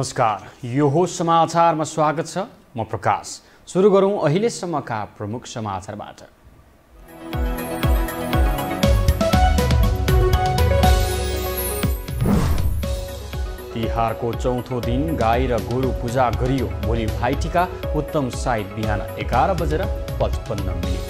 नमस्कार यो हो समाचारमा स्वागत छ म प्रकाश सुरु गरौँ अहिलेसम्मका प्रमुख समाचारबाट तिहारको चौथो दिन गाई र गोरु पूजा गरियो भोलि भाइटिका उत्तम साइत बिहान एघार बजेर पचपन्न मिनट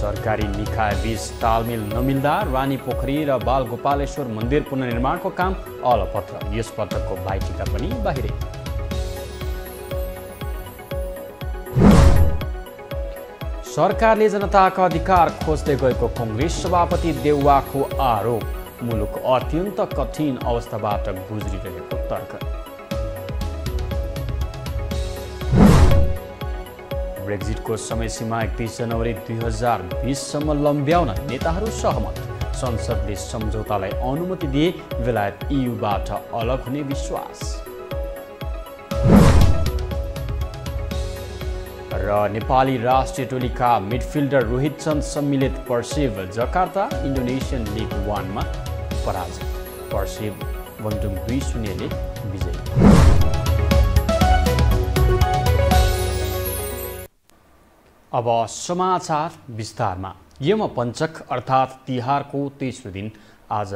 सरकारी निकायबीच तालमेल नमिल्दा रानी पोखरी र बाल गोपालेश्वर मन्दिर पुनर्निर्माणको काम अलपत्र यस पत्रको भाइटिका पनि बाहिरै सरकारले जनताको अधिकार खोज्दै गएको कङ्ग्रेस सभापति देउवाको आरोप मुलुक अत्यन्त कठिन अवस्थाबाट गुज्रिरहेको तर्क ब्रेक्जिटको सीमा एकतिस जनवरी दुई हजार बिससम्म लम्ब्याउन नेताहरू सहमत संसदले सम्झौतालाई अनुमति दिए बेलायत इयुबाट अलग हुने विश्वास र नेपाली राष्ट्रिय टोलीका मिडफिल्डर रोहित चन्द सम्मिलित पर्सिभ जकार्ता इन्डोनेसियन लिग वानमा पराजित पर्सिभ वन्डुङ दुई शून्यले विजयी अब समाचार विस्तारमा पञ्चक अर्थात् तिहारको तेस्रो दिन आज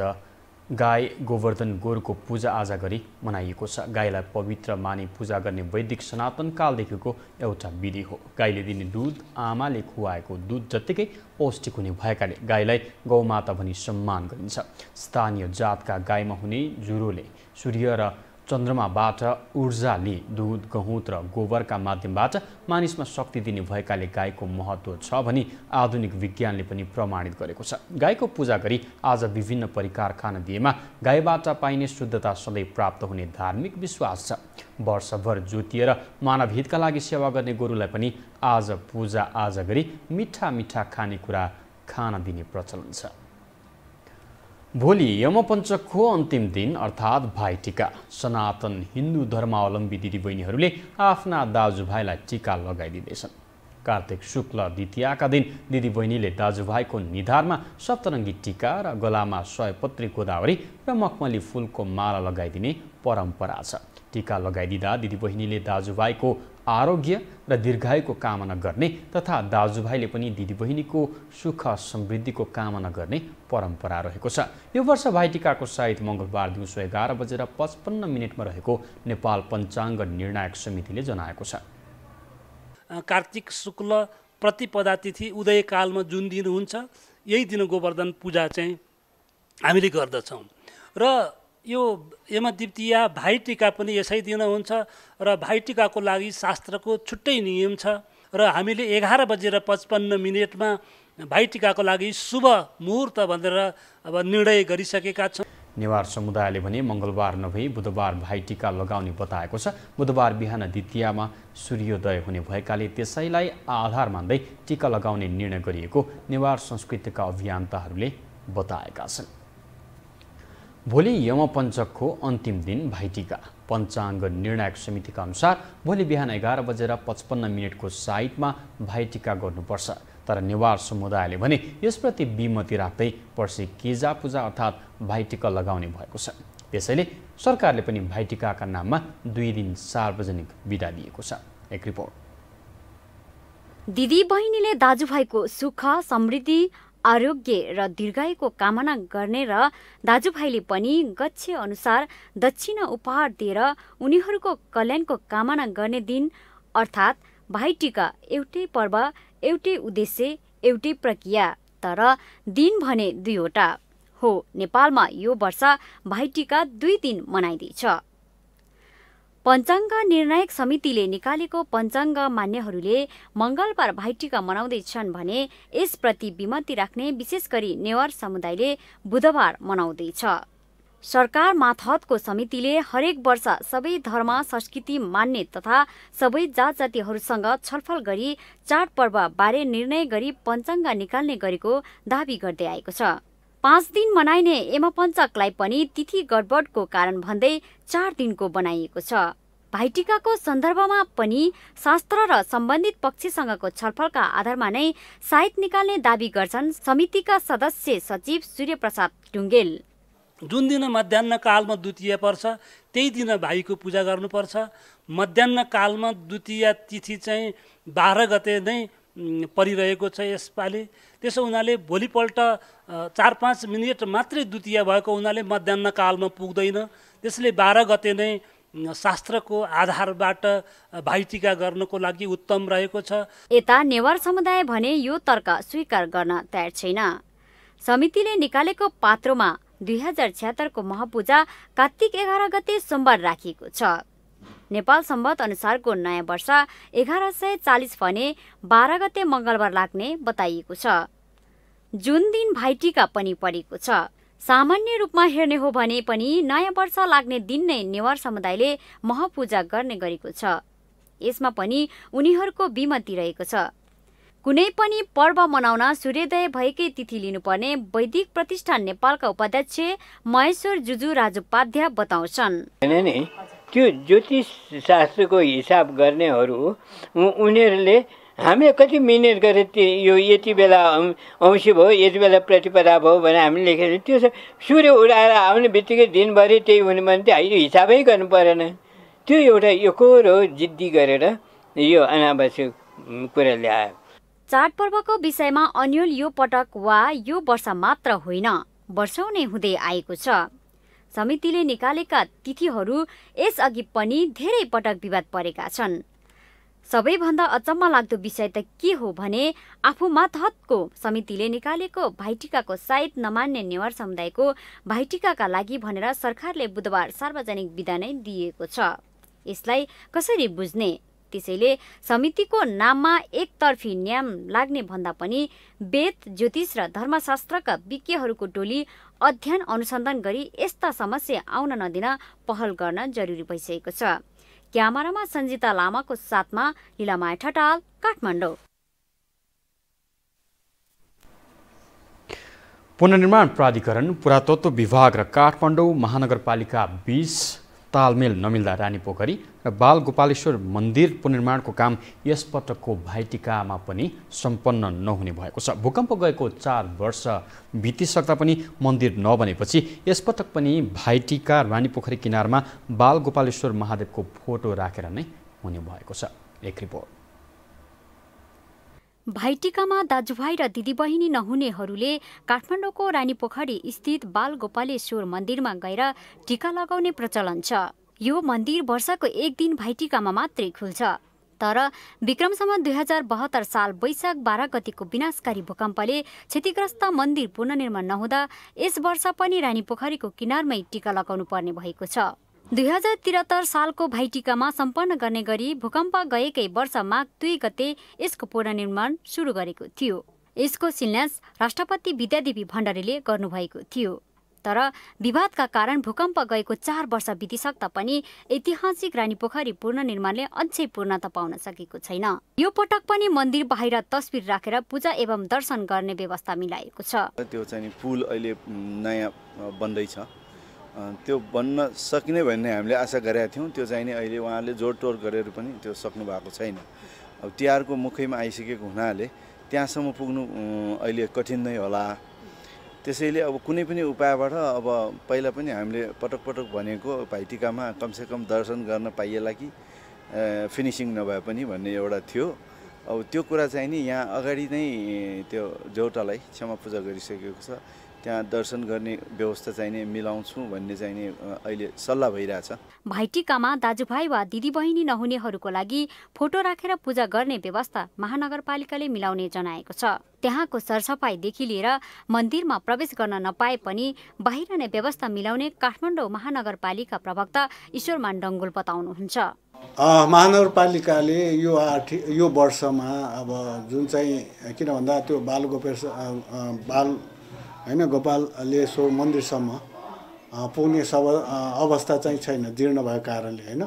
गाई गोवर्धन गोरको पूजाआजा गरी मनाइएको छ गाईलाई पवित्र माने पूजा गर्ने वैदिक सनातन कालदेखिको एउटा विधि हो गाईले दिने दुध आमाले खुवाएको दुध जत्तिकै पौष्टिक हुने भएकाले गाईलाई गौमाता भनी सम्मान गरिन्छ स्थानीय जातका गाईमा हुने जुरोले सूर्य र चन्द्रमाबाट ऊर्जा लिई दुध गहुँत र गोबरका माध्यमबाट मानिसमा शक्ति दिने भएकाले गाईको महत्त्व छ भनी आधुनिक विज्ञानले पनि प्रमाणित गरेको छ गाईको पूजा गरी आज विभिन्न परिकार खान दिएमा गाईबाट पाइने शुद्धता सधैँ प्राप्त हुने धार्मिक विश्वास छ वर्षभर जोतिएर हितका लागि सेवा गर्ने गोरुलाई पनि आज पूजा आज गरी मिठा मिठा खानेकुरा खान दिने प्रचलन छ भोलि यमपञ्चकको अन्तिम दिन अर्थात् भाइटिका सनातन हिन्दू धर्मावलम्बी दिदीबहिनीहरूले आफ्ना दाजुभाइलाई टिका लगाइदिँदैछन् कार्तिक शुक्ल द्वितीयका दिन दिदीबहिनीले दाजुभाइको निधारमा सप्तरङ्गी टिका र गलामा सयपत्री गोदावरी र मखमली फुलको माला लगाइदिने परम्परा छ टिका लगाइदिँदा दिदीबहिनीले दाजुभाइको आरोग्य र दीर्घायुको कामना गर्ने तथा दाजुभाइले पनि दिदीबहिनीको सुख समृद्धिको कामना गर्ने परम्परा रहेको छ यो वर्ष भाइटिकाको सहित मङ्गलबार दिउँसो एघार बजेर पचपन्न मिनटमा रहेको नेपाल पञ्चाङ्ग निर्णायक समितिले जनाएको छ कार्तिक शुक्ल प्रतिपदा तिथि उदयकालमा जुन दिन हुन्छ यही दिन गोवर्धन पूजा चाहिँ हामीले गर्दछौँ र यो यमद्वितीया भाइटिका पनि यसै दिन हुन्छ र भाइटिकाको लागि शास्त्रको छुट्टै नियम छ र हामीले एघार बजेर पचपन्न मिनटमा भाइटिकाको लागि शुभ मुहुर्त भनेर अब निर्णय गरिसकेका छौँ नेवार समुदायले भने मङ्गलबार नभई बुधबार भाइटिका लगाउने बताएको छ बुधबार बिहान द्वितीयमा सूर्योदय हुने भएकाले त्यसैलाई आधार मान्दै टिका लगाउने निर्णय गरिएको नेवार संस्कृतिका अभियन्ताहरूले बताएका छन् भोलि यमपञ्चकको अन्तिम दिन भाइटिका पञ्चाङ्ग निर्णायक समितिका अनुसार भोलि बिहान एघार बजेर पचपन्न मिनटको साइटमा भाइटिका गर्नुपर्छ तर नेवार समुदायले भने यसप्रति विमति राख्दै पर्सि केजा पूजा अर्थात् भाइटिका लगाउने भएको छ त्यसैले सरकारले पनि भाइटिकाका नाममा दुई दिन सार्वजनिक विदा दिएको छ एक रिपोर्ट दिदी बहिनीले दाजुभाइको सुख समृद्धि आरोग्य र दीर्घायुको कामना गर्ने र दाजुभाइले पनि गच्छे अनुसार दक्षिणा उपहार दिएर उनीहरूको कल्याणको कामना गर्ने दिन अर्थात् भाइटिका एउटै पर्व एउटै उद्देश्य एउटै प्रक्रिया तर दिन भने दुईवटा हो नेपालमा यो वर्ष भाइटिका दुई दिन मनाइँदैछ पञ्चाङ्ग निर्णायक समितिले निकालेको पञ्चाङ्ग मान्यहरूले मङ्गलबार भाइटिका मनाउँदैछन् भने यसप्रति विमति राख्ने विशेष गरी नेवार समुदायले बुधबार मनाउँदैछ सरकार माथहतको समितिले हरेक वर्ष सबै धर्म संस्कृति मान्ने तथा सबै जात जातिहरूसँग छलफल गरी चाडपर्वबारे निर्णय गरी पञ्चाङ्ग निकाल्ने गरेको दावी गर्दै आएको छ पाँच दिन मनाइने एमपञ्चकलाई पनि तिथि गडबडको कारण भन्दै चार दिनको बनाइएको छ भाइटिकाको सन्दर्भमा पनि शास्त्र र सम्बन्धित पक्षसँगको छलफलका आधारमा नै साहित्य निकाल्ने दावी गर्छन् समितिका सदस्य सचिव सूर्यप्रसाद ढुङ्गेल जुन दिन मध्यान्न कालमा द्वितीय पर्छ त्यही दिन भाइको पूजा गर्नुपर्छ मध्यान्न कालमा द्वितीय तिथि चाहिँ बाह्र गते नै परिरहेको छ यसपालि त्यसो हुनाले भोलिपल्ट चार पाँच मिनट मात्रै द्वितीय भएको हुनाले कालमा पुग्दैन त्यसले बाह्र गते नै शास्त्रको आधारबाट भाइटिका गर्नको लागि उत्तम रहेको छ यता नेवार समुदाय भने यो तर्क स्वीकार गर्न तयार छैन समितिले निकालेको पात्रोमा दुई हजार छ्यात्तरको महापूजा कात्तिक एघार गते सोमबार राखिएको छ नेपाल सम्बत अनुसारको नयाँ वर्ष एघार सय चालिस भने बाह्र गते मङ्गलबार लाग्ने बताइएको छ जुन दिन भाइटिका पनि परेको छ सामान्य रूपमा हेर्ने हो भने पनि नयाँ वर्ष लाग्ने दिन नै नेवार समुदायले महपूजा गर्ने गरेको छ यसमा पनि उनीहरूको बिमती रहेको छ कुनै पनि पर्व मनाउन सूर्योदय भएकै तिथि लिनुपर्ने वैदिक प्रतिष्ठान नेपालका उपाध्यक्ष महेश्वर जुजु राजुपाध्या बताउँछन् त्यो ज्योतिष शास्त्रको हिसाब गर्नेहरू उनीहरूले हामीले कति मिहिनेत गरेर यो यति बेला औँसी भयो यति बेला प्रतिपदा भयो भनेर हामीले लेखेको त्यो सूर्य उडाएर आउने बित्तिकै दिनभरि त्यही हुने भने त्यो हिसाबै गर्नु परेन त्यो एउटा एकरो जिद्दी गरेर यो अनावश्यक कुरा ल्यायो चाडपर्वको विषयमा अन्यल यो पटक वा यो वर्ष मात्र होइन वर्षौँ नै हुँदै आएको छ समितिले निकालेका तिथिहरू यसअघि पनि धेरै पटक विवाद परेका छन् सबैभन्दा अचम्म लाग्दो विषय त के हो भने आफू मातहतको समितिले निकालेको भाइटिकाको सायद नमान्ने नेवार समुदायको भाइटिकाका लागि भनेर सरकारले बुधबार सार्वजनिक विधा नै दिएको छ यसलाई कसरी बुझ्ने त्यसैले समितिको नाममा एकतर्फी नियम लाग्ने भन्दा पनि वेद ज्योतिष र धर्मशास्त्रका विज्ञहरूको टोली अध्ययन अनुसन्धान गरी यस्ता समस्या आउन नदिन पहल गर्न जरुरी भइसकेको छ क्यामेरामा सञ्जिता लामाको साथमा लिलामाया ठटाल काठमाडौँ पुनर्निर्माण प्राधिकरण पुरातत्व विभाग र काठमाडौँ महानगरपालिका बिस तालमेल नमिल्दा रानी पोखरी र बाल गोपालेश्वर मन्दिर पुनर्निर्माणको काम यसपटकको भाइटिकामा पनि सम्पन्न नहुने भएको छ भूकम्प गएको चार वर्ष बितिसक्दा पनि मन्दिर नबनेपछि यसपटक पनि भाइटिका रानी पोखरी किनारमा बाल गोपालेश्वर महादेवको फोटो राखेर नै हुने भएको छ एक रिपोर्ट भाइटिकामा दाजुभाइ र दिदीबहिनी नहुनेहरूले काठमाडौँको रानी पोखरी स्थित बाल गोपालेश्वर मन्दिरमा गएर टिका लगाउने प्रचलन छ यो मन्दिर वर्षको एक दिन भाइटिकामा मात्रै खुल्छ तर विक्रमसम्म दुई हजार बहत्तर साल वैशाख बाह्र गतिको विनाशकारी भूकम्पले क्षतिग्रस्त मन्दिर पुनर्निर्माण नहुँदा यस वर्ष पनि रानी पोखरीको किनारमै टिका लगाउनु पर्ने भएको छ दुई हजार त्रिहत्तर सालको भाइटिकामा सम्पन्न गर्ने गरी भूकम्प गएकै वर्ष माघ दुई गते यसको पुनर्निर्माण सुरु गरेको थियो यसको शिलान्यास राष्ट्रपति विद्यादेवी भण्डारीले गर्नुभएको थियो तर विवादका कारण भूकम्प गएको चार वर्ष बितिसक्दा पनि ऐतिहासिक रानी पोखरी पुनर्निर्माणले अझै पूर्णता पाउन सकेको छैन यो पटक पनि मन्दिर बाहिर तस्विर राखेर पूजा एवं दर्शन गर्ने व्यवस्था मिलाएको छ त्यो चाहिँ पुल अहिले नयाँ बन्दैछ त्यो बन्न सकिने भन्ने हामीले आशा गरेका थियौँ त्यो चाहिँ नि अहिले उहाँले जोडतोड गरेर पनि त्यो सक्नु भएको छैन अब तिहारको मुखैमा आइसकेको हुनाले त्यहाँसम्म पुग्नु अहिले कठिन नै होला त्यसैले अब कुनै पनि उपायबाट अब पहिला पनि हामीले पटक पटक भनेको भाइटिकामा कमसेकम दर्शन गर्न पाइएला कि फिनिसिङ नभए पनि भन्ने एउटा थियो अब त्यो कुरा चाहिँ नि यहाँ अगाडि नै त्यो जेउटालाई क्षमा पूजा गरिसकेको छ त्यहाँ दर्शन गर्ने व्यवस्था चाहिने मिलाउँछु भन्ने चाहिने अहिले सल्लाह भइरहेछ भाइटिकामा दाजुभाइ वा दिदीबहिनी नहुनेहरूको लागि फोटो राखेर पूजा गर्ने व्यवस्था महानगरपालिकाले मिलाउने जनाएको छ त्यहाँको सरसफाइदेखि लिएर मन्दिरमा प्रवेश गर्न नपाए पनि बाहिर नै व्यवस्था मिलाउने काठमाडौँ महानगरपालिका प्रवक्ता ईश्वर डङ्गुल बताउनुहुन्छ महानगरपालिकाले यो आर्थिक यो वर्षमा अब जुन चाहिँ किन भन्दा त्यो बाल गोपेश बाल होइन गोपालले सो मन्दिरसम्म पुग्ने सब अवस्था चाहिँ छैन जीर्ण भएको कारणले होइन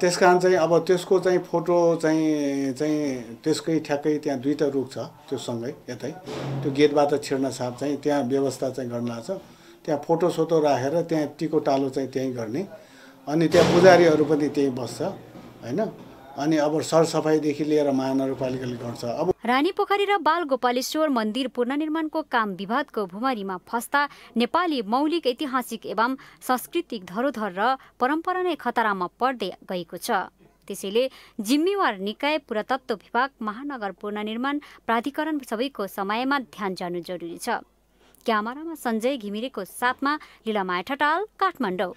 त्यस कारण चाहिँ अब त्यसको चाहिँ फोटो चाहिँ चाहिँ त्यसकै ठ्याक्कै त्यहाँ दुईवटा रुख छ त्यो सँगै यतै त्यो गेटबाट छिर्न साथ चाहिँ त्यहाँ व्यवस्था चाहिँ गर्न लाग्छ त्यहाँ फोटो सोटो राखेर त्यहाँ टिको टालो चाहिँ त्यहीँ गर्ने अनि त्यहाँ पुजारीहरू पनि त्यहीँ बस्छ होइन अनि अब सरसफाइदेखि लिएर महानगरपालिकाले गर्छ अब रानी पोखरी र बाल गोपालेश्वर मन्दिर पुनर्निर्माणको काम विवादको भुमारीमा फस्दा नेपाली मौलिक ऐतिहासिक एवं सांस्कृतिक धरोधर र परम्परा नै खतरामा पर्दै गएको छ त्यसैले जिम्मेवार निकाय पुरातत्व विभाग महानगर पुनर्निर्माण प्राधिकरण सबैको समयमा ध्यान जानु जरुरी छ क्यामेरामा सञ्जय घिमिरेको साथमा लिलामाया ठटाल काठमाडौँ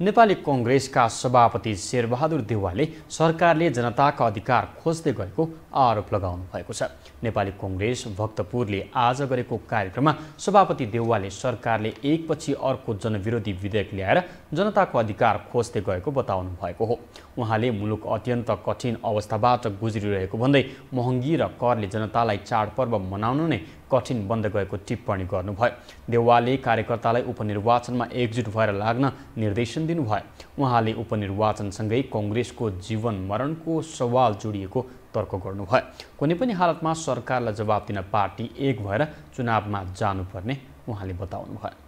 नेपाली कङ्ग्रेसका सभापति शेरबहादुर देवालले सरकारले जनताका अधिकार खोज्दै गएको आरोप लगाउनु भएको छ नेपाली कङ्ग्रेस भक्तपुरले आज गरेको कार्यक्रममा सभापति देउवाले सरकारले एकपछि अर्को जनविरोधी विधेयक ल्याएर जनताको अधिकार खोज्दै गएको बताउनु भएको हो उहाँले मुलुक अत्यन्त कठिन अवस्थाबाट गुज्रिरहेको भन्दै महँगी र करले जनतालाई चाडपर्व मनाउन नै कठिन बन्द गएको टिप्पणी गर्नुभयो देवालले कार्यकर्तालाई उपनिर्वाचनमा एकजुट भएर लाग्न निर्देशन दिनुभयो उहाँले उपनिर्वाचनसँगै कङ्ग्रेसको जीवन मरणको सवाल जोडिएको तर्क गर्नुभयो कुनै पनि हालतमा सरकारलाई जवाब दिन पार्टी एक भएर चुनावमा जानुपर्ने उहाँले बताउनुभयो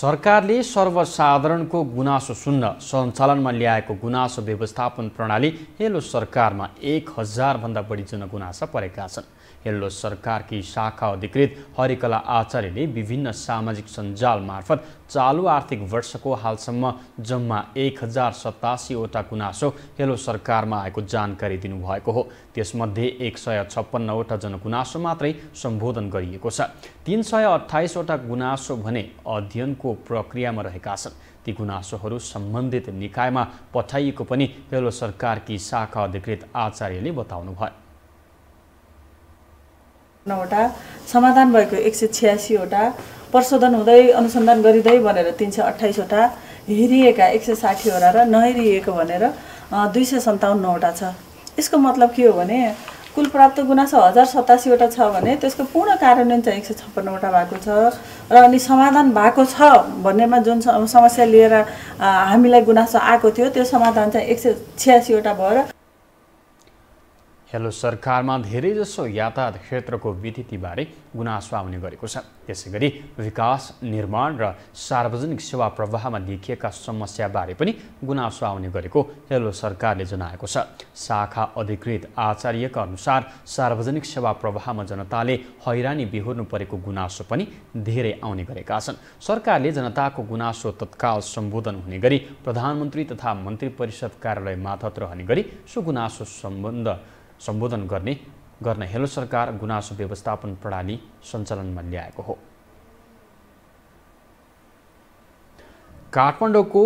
सरकारले सर्वसाधारणको गुनासो सुन्न सञ्चालनमा ल्याएको गुनासो व्यवस्थापन प्रणाली हेलो सरकारमा एक हजारभन्दा बढी जनगुनासा परेका छन् हेल्लो सरकारकी शाखा अधिकृत हरिकला आचार्यले विभिन्न सामाजिक सञ्जाल मार्फत चालु आर्थिक वर्षको हालसम्म जम्मा एक हजार सतासीवटा गुनासो हेलो सरकारमा आएको जानकारी दिनुभएको हो त्यसमध्ये एक सय छप्पन्नवटा जनगुनासो मात्रै सम्बोधन गरिएको छ तिन सय अठाइसवटा गुनासो भने अध्ययनको प्रक्रियामा रहेका छन् ती गुनासोहरू सम्बन्धित निकायमा पठाइएको पनि हेलो सरकारकी शाखा अधिकृत आचार्यले बताउनुभयो नौवटा समाधान भएको एक सय छ्यासीवटा प्रशोधन हुँदै अनुसन्धान गरिँदै भनेर तिन सय अठाइसवटा हेरिएका एक सय साठीवटा र नहेरिएको भनेर दुई सय सन्ताउन्नवटा छ यसको मतलब के हो भने कुल प्राप्त गुनासो हजार सतासीवटा छ भने त्यसको पूर्ण कार्यान्वयन चाहिँ एक सय छप्पन्नवटा भएको छ र अनि समाधान भएको छ भन्नेमा जुन समस्या लिएर हामीलाई गुनासो आएको थियो त्यो समाधान चाहिँ एक सय छ्यासीवटा भएर हेलो सरकारमा धेरैजसो यातायात क्षेत्रको बारे गुनासो आउने गरेको छ त्यसै गरी विकास निर्माण र सार्वजनिक सेवा प्रवाहमा देखिएका समस्याबारे पनि गुनासो आउने गरेको हेलो सरकारले जनाएको छ शाखा अधिकृत आचार्यका अनुसार सार्वजनिक सेवा प्रवाहमा जनताले हैरानी बिहोर्नु परेको गुनासो पनि धेरै आउने गरेका छन् सरकारले जनताको गुनासो तत्काल सम्बोधन हुने गरी प्रधानमन्त्री तथा मन्त्री परिषद कार्यालय मार्फत रहने गरी सो गुनासो सम्बन्ध सम्बोधन गर्ने गर्न हेलो सरकार गुनासो व्यवस्थापन प्रणाली सञ्चालनमा ल्याएको हो काठमाडौँको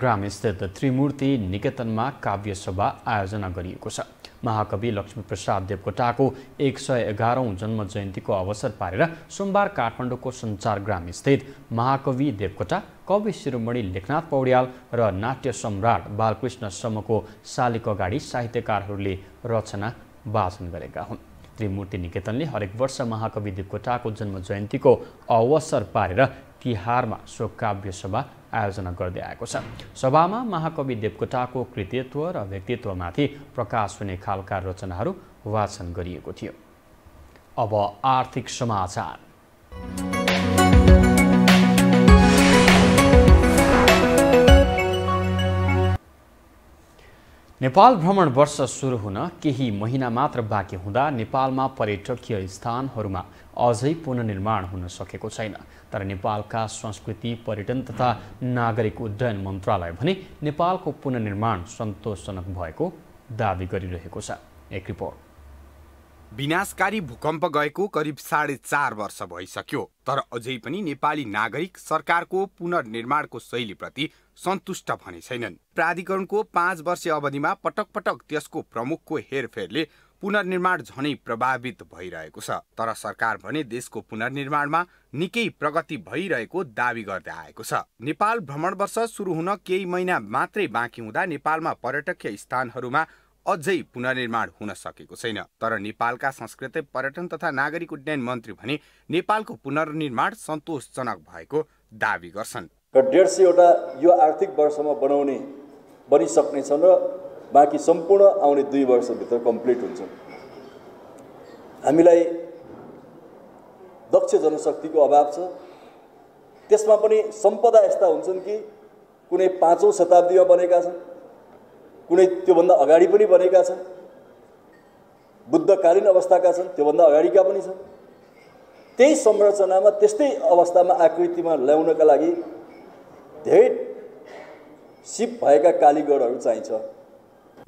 ग्राम स्थित त्रिमूर्ति निकेतनमा काव्य सभा आयोजना गरिएको छ महाकवि लक्ष्मीप्रसाद देवकोटाको एक सय एघारौँ जन्म जयन्तीको अवसर पारेर सोमबार काठमाडौँको सञ्चार ग्राम स्थित महाकवि देवकोटा कवि शिरोमणि लेखनाथ पौड्याल र नाट्य सम्राट बालकृष्ण समको शालिक अगाडि साहित्यकारहरूले रचना वाचन गरेका हुन् त्रिमूर्ति निकेतनले हरेक वर्ष महाकवि देवकोटाको जन्म जयन्तीको अवसर पारेर तिहारमा सो काव्य सभा आयोजना गर्दै आएको छ सभामा महाकवि देवकोटाको कृतित्व र व्यक्तित्वमाथि प्रकाश हुने खालका रचनाहरू वाचन गरिएको थियो अब आर्थिक समाचार नेपाल भ्रमण वर्ष सुरु हुन केही महिना मात्र बाँकी हुँदा नेपालमा पर्यटकीय स्थानहरूमा अझै पुननिर्माण हुन सकेको छैन तर नेपालका संस्कृति पर्यटन तथा नागरिक उड्डयन मन्त्रालय भने नेपालको पुननिर्माण सन्तोषजनक भएको दावी गरिरहेको छ एक रिपोर्ट विनाशकारी भूकम्प गएको करिब साढे चार वर्ष भइसक्यो तर अझै पनि नेपाली नागरिक सरकारको पुनर्निर्माणको शैलीप्रति सन्तुष्ट भने छैनन् प्राधिकरणको पाँच वर्ष अवधिमा पटक पटक त्यसको प्रमुखको हेरफेरले पुनर्निर्माण झनै प्रभावित भइरहेको छ तर सरकार भने देशको पुनर्निर्माणमा निकै प्रगति भइरहेको दावी गर्दै आएको छ नेपाल भ्रमण वर्ष सुरु हुन केही महिना मात्रै बाँकी हुँदा नेपालमा पर्यटकीय स्थानहरूमा अझै पुनर्निर्माण हुन सकेको छैन तर नेपालका संस्कृति पर्यटन तथा नागरिक उड्डयन मन्त्री भने नेपालको पुनर्निर्माण सन्तोषजनक भएको दावी गर्छन् र डेढ सयवटा यो आर्थिक वर्षमा बनाउने बनिसक्नेछन् र बाँकी सम्पूर्ण आउने दुई वर्षभित्र कम्प्लिट हुन्छ हामीलाई दक्ष जनशक्तिको अभाव छ त्यसमा पनि सम्पदा यस्ता हुन्छन् कि कुनै पाँचौँ शताब्दीमा बनेका छन् कुनै त्योभन्दा अगाडि पनि बनेका छन् बुद्धकालीन अवस्थाका छन् त्योभन्दा अगाडिका पनि छन् त्यही संरचनामा त्यस्तै अवस्थामा आकृतिमा ल्याउनका लागि धेरै सिप भएका कालीगढहरू चाहिन्छ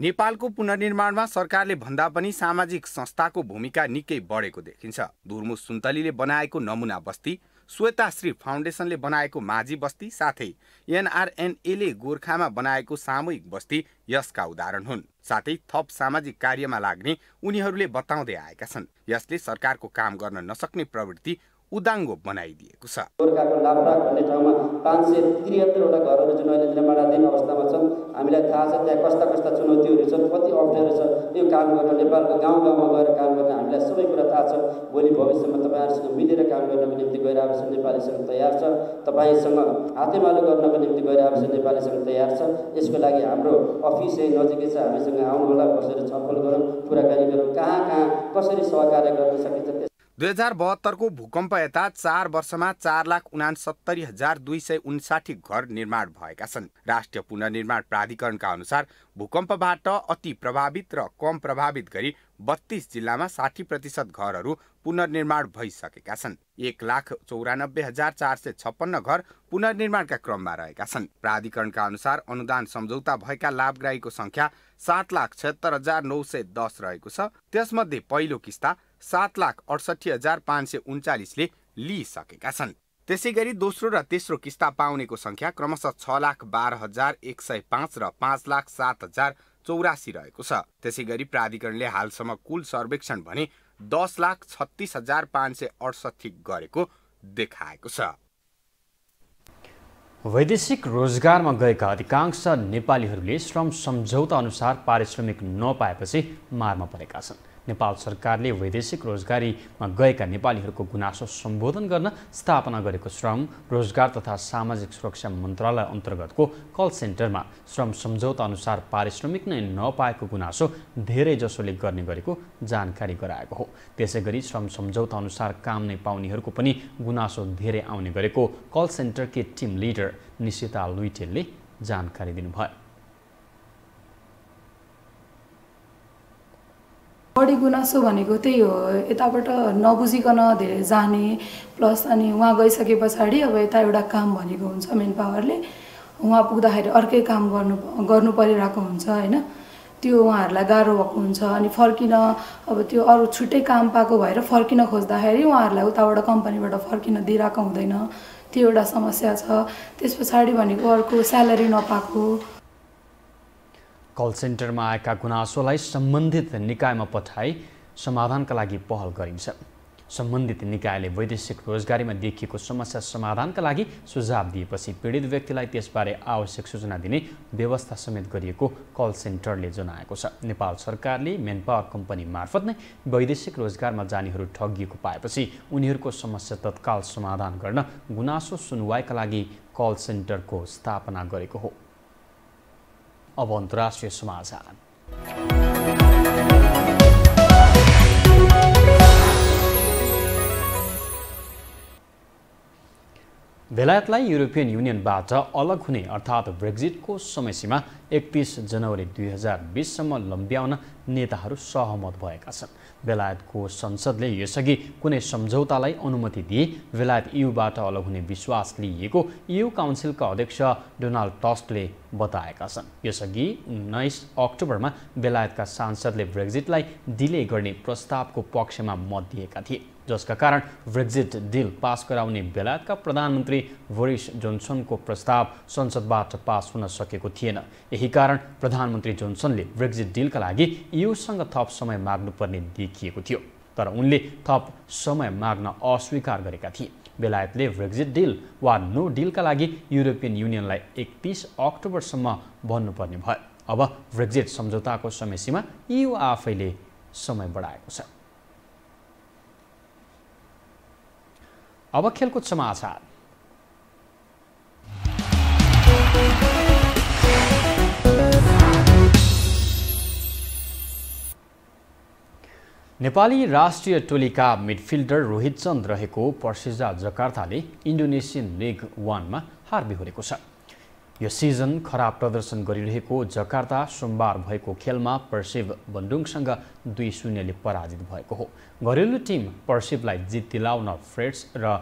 नेपालको पुनर्निर्माणमा सरकारले भन्दा पनि सामाजिक संस्थाको भूमिका निकै बढेको देखिन्छ दुर्मु सुन्तलीले बनाएको नमुना बस्ती श्वेताश्री फाउन्डेसनले बनाएको माझी बस्ती साथै एनआरएनएले गोर्खामा बनाएको सामूहिक बस्ती यसका उदाहरण हुन् साथै थप सामाजिक कार्यमा लाग्ने उनीहरूले बताउँदै आएका छन् यसले सरकारको काम गर्न नसक्ने प्रवृत्ति उदाङ्गो बनाइदिएको छ गोर्खाको लाभराख भन्ने ठाउँमा पाँच सय त्रिहत्तरवटा घरहरू जुन अहिले निर्माणाधीन अवस्थामा छन् हामीलाई थाहा छ त्यहाँ कस्ता कस्ता चुनौतीहरू छन् कति अप्ठ्यारो छ यो काम गर्न नेपालको गाउँ गाउँमा गएर काम गर्न हामीलाई सबै कुरा थाहा छ भोलि भविष्यमा तपाईँहरूसँग मिलेर काम गर्नको निम्ति गएर आवश्यक नेपालीसँग तयार छ तपाईँसँग हातेमालो गर्नको निम्ति गएर आवश्यक नेपालीसँग तयार छ यसको लागि हाम्रो अफिस नजिकै छ हामीसँग आउनुहोला बसेर छलफल गरौँ कुराकानी गरौँ कहाँ कहाँ कसरी सहकार्य गर्न सकिन्छ दुई हजार बहत्तरको भूकम्प यता चार वर्षमा चार लाख उनासत्तरी हजार दुई सय उन्साठी घर निर्माण भएका छन् राष्ट्रिय पुनर्निर्माण प्राधिकरणका अनुसार भूकम्पबाट अति प्रभावित र कम प्रभावित गरी बत्तीस जिल्लामा साठी प्रतिशत घरहरू पुनर्निर्माण भइसकेका छन् एक लाख चौरानब्बे हजार चार सय छप्पन्न घर पुनर्निर्माणका क्रममा रहेका छन् प्राधिकरणका अनुसार अनुदान सम्झौता भएका लाभग्राहीको संख्या सात लाख छत्तर हजार नौ सय दस रहेको छ त्यसमध्ये पहिलो किस्ता सात लाख अडसठी हजार पाँच सय उन्चालिसले लिइसकेका छन् त्यसै गरी दोस्रो र तेस्रो किस्ता पाउनेको संख्या क्रमशः छ लाख बाह्र हजार एक सय पाँच र पाँच लाख सात हजार चौरासी रहेको छ त्यसै गरी प्राधिकरणले हालसम्म कुल सर्वेक्षण भने दस लाख छत्तिस हजार पाँच सय अडसठी गरेको देखाएको छ वैदेशिक रोजगारमा गएका अधिकांश नेपालीहरूले श्रम सम्झौता अनुसार पारिश्रमिक नपाएपछि मारमा परेका छन् नेपाल सरकारले वैदेशिक रोजगारीमा गएका नेपालीहरूको गुनासो सम्बोधन गर्न स्थापना गरेको श्रम रोजगार तथा सामाजिक सुरक्षा मन्त्रालय अन्तर्गतको कल सेन्टरमा श्रम सम्झौता अनुसार पारिश्रमिक नै नपाएको गुनासो धेरै जसोले गर्ने गरेको जानकारी गराएको हो त्यसै गरी श्रम सम्झौता अनुसार काम नै पाउनेहरूको पनि गुनासो धेरै आउने गरेको कल सेन्टरकी टिम लिडर निशिता लुइटेलले जानकारी दिनुभयो बढी गुनासो भनेको त्यही हो यताबाट नबुझिकन धेरै जाने प्लस अनि उहाँ गइसके पछाडि अब यता एउटा काम भनेको हुन्छ मेन पावरले उहाँ पुग्दाखेरि अर्कै काम गर्नु गर्नु परिरहेको हुन्छ होइन त्यो उहाँहरूलाई गाह्रो भएको हुन्छ अनि फर्किन अब त्यो अरू छुट्टै काम पाएको भएर फर्किन खोज्दाखेरि उहाँहरूलाई उताबाट कम्पनीबाट फर्किन दिइरहेको हुँदैन त्यो एउटा समस्या छ त्यस पछाडि भनेको अर्को स्यालेरी नपाएको कल सेन्टरमा आएका गुनासोलाई सम्बन्धित निकायमा पठाई समाधानका लागि पहल गरिन्छ सम्बन्धित निकायले वैदेशिक रोजगारीमा देखिएको समस्या समाधानका लागि सुझाव दिएपछि पीडित व्यक्तिलाई त्यसबारे आवश्यक सूचना दिने व्यवस्था समेत गरिएको कल सेन्टरले जनाएको छ नेपाल सरकारले मेन पावर कम्पनी मार्फत नै वैदेशिक रोजगारमा जानेहरू ठगिएको पाएपछि उनीहरूको समस्या तत्काल समाधान गर्न गुनासो सुनवाईका लागि कल सेन्टरको स्थापना गरेको हो अब अन्तर्राष्ट्रिय समाचार बेलायतलाई युरोपियन युनियनबाट अलग हुने अर्थात् ब्रेक्जिटको समयसीमा एकतिस जनवरी दुई हजार बिससम्म लम्ब्याउन नेताहरू सहमत भएका छन् बेलायतको संसदले यसअघि कुनै सम्झौतालाई अनुमति दिए बेलायत युबाट अलग हुने विश्वास लिइएको यु काउन्सिलका अध्यक्ष डोनाल्ड टस्कले बताएका छन् यसअघि उन्नाइस अक्टोबरमा बेलायतका सांसदले ब्रेक्जिटलाई डिले गर्ने प्रस्तावको पक्षमा मत दिएका थिए जसका कारण ब्रेक्जिट डिल पास गराउने बेलायतका प्रधानमन्त्री बोरिस जोन्सनको प्रस्ताव संसदबाट पास हुन सकेको थिएन यही कारण प्रधानमन्त्री जोन्सनले ब्रेक्जिट डिलका लागि युसँग थप समय माग्नुपर्ने देखिएको थियो तर उनले थप समय माग्न अस्वीकार गरेका थिए बेलायतले ब्रेक्जिट डिल वा नो डिलका लागि युरोपियन युनियनलाई एकतिस अक्टोबरसम्म भन्नुपर्ने भयो अब ब्रेक्जिट सम्झौताको समयसीमा यु आफैले समय बढाएको छ अब खेलकुद समाचार नेपाली राष्ट्रिय टोलीका मिडफिल्डर रोहित चन्द रहेको पर्सिजा जकार्ताले इन्डोनेसियन लिग वानमा हार बिहोरेको छ यो सिजन खराब प्रदर्शन गरिरहेको जकार्ता सोमबार भएको खेलमा पर्सिभ बन्डुङसँग दुई शून्यले पराजित भएको हो घरेलु टिम पर्सिभलाई जित दिलाउन फ्रेड्स र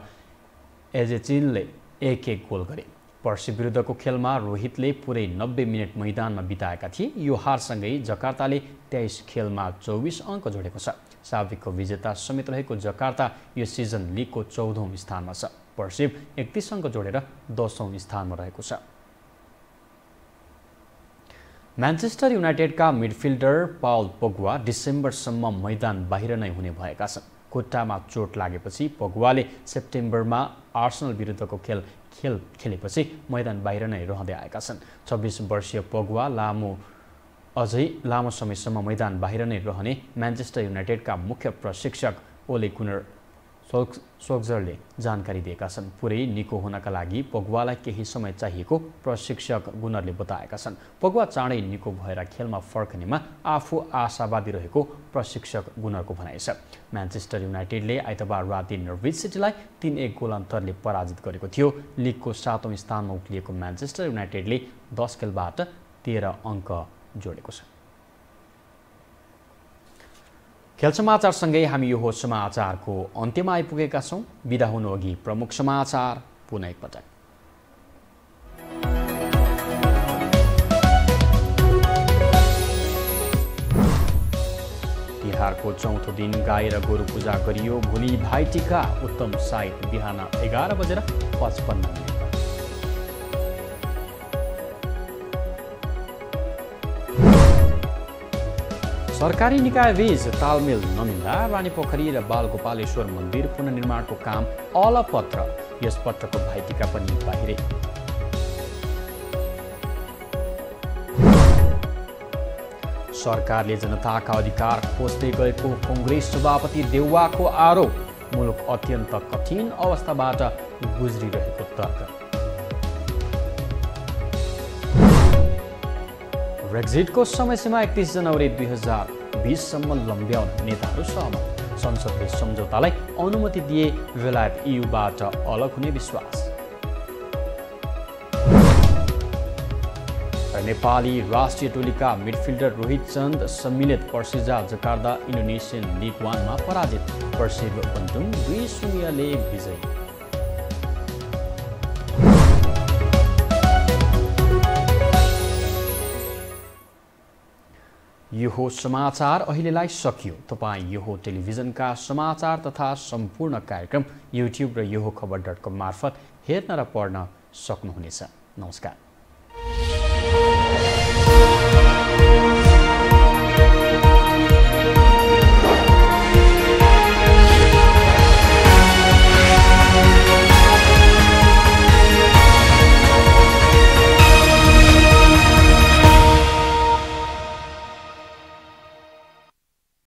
एजेचिनले एक एक गोल गरे पर्सिभ विरुद्धको खेलमा रोहितले पुरै नब्बे मिनट मैदानमा बिताएका थिए यो हारसँगै जकार्ताले तेइस खेलमा चौबिस अङ्क जोडेको छ साबिकको विजेता समेत रहेको जकार्ता यो सिजन लिगको चौधौँ स्थानमा छ पर्सिभ एकतिस अङ्क जोडेर दसौँ स्थानमा रहेको छ म्यान्चेस्टर युनाइटेडका मिडफिल्डर पाउल पगुवा डिसेम्बरसम्म मैदान बाहिर नै हुने भएका छन् खुट्टामा चोट लागेपछि पगुवाले सेप्टेम्बरमा आर्सनल विरुद्धको खेल खेल खेलेपछि मैदान बाहिर नै रहँदै आएका छन् छब्बिस वर्षीय पगुवा लामो अझै लामो समयसम्म मैदान बाहिर नै रहने म्यान्चेस्टर युनाइटेडका मुख्य प्रशिक्षक ओले कुनर सोक सोक्जरले जानकारी दिएका छन् पुरै निको हुनका लागि पगुवालाई केही समय चाहिएको प्रशिक्षक गुनरले बताएका छन् पगुवा चाँडै निको भएर खेलमा फर्कनेमा आफू आशावादी रहेको प्रशिक्षक गुनरको भनाइ छ म्यान्चेस्टर युनाइटेडले आइतबार राति नर्विज सिटीलाई तिन एक गोल अन्तरले पराजित गरेको थियो लिगको सातौँ स्थानमा उक्लिएको म्यान्चेस्टर युनाइटेडले दस खेलबाट तेह्र अङ्क जोडेको छ खेल समाचारसँगै हामी यो हो समाचारको अन्त्यमा आइपुगेका छौँ बिदा हुनु प्रमुख समाचार पुनः एकपटक तिहारको चौथो दिन गाई र गोरु पूजा गरियो भोलि भाइटिका उत्तम साइट बिहान एघार बजेर पचपन्न सरकारी निकायबीच तालमेल नमिल्दा पोखरी र बालगोपालेश्वर मन्दिर पुनर्निर्माणको काम अलपत्र यस पत्रको भाइटिका पनि बाहिरै सरकारले जनताका अधिकार खोज्दै गएको कङ्ग्रेस सभापति देउवाको आरोप मुलुक अत्यन्त कठिन अवस्थाबाट गुज्रिरहेको तर्क ब्रेक्जिटको समयसीमा एकतिस जनवरी दुई हजार बिससम्म लम्ब्याउन नेताहरू सहमत संसदले सम्झौतालाई अनुमति दिए बेलायत युबाट अलग हुने विश्वास नेपाली राष्ट्रिय टोलीका मिडफिल्डर रोहित चन्द सम्मिलित पर्सिजा जकार्दा इन्डोनेसियन लिग वानमा पराजित पर्सिब बन्टुङ दुई शून्यले विजयी यो समाचार अहिलेलाई सकियो तपाईँ यो टेलिभिजनका समाचार तथा सम्पूर्ण कार्यक्रम युट्युब र यो खबर डट कम मार्फत हेर्न र पढ्न सक्नुहुनेछ नमस्कार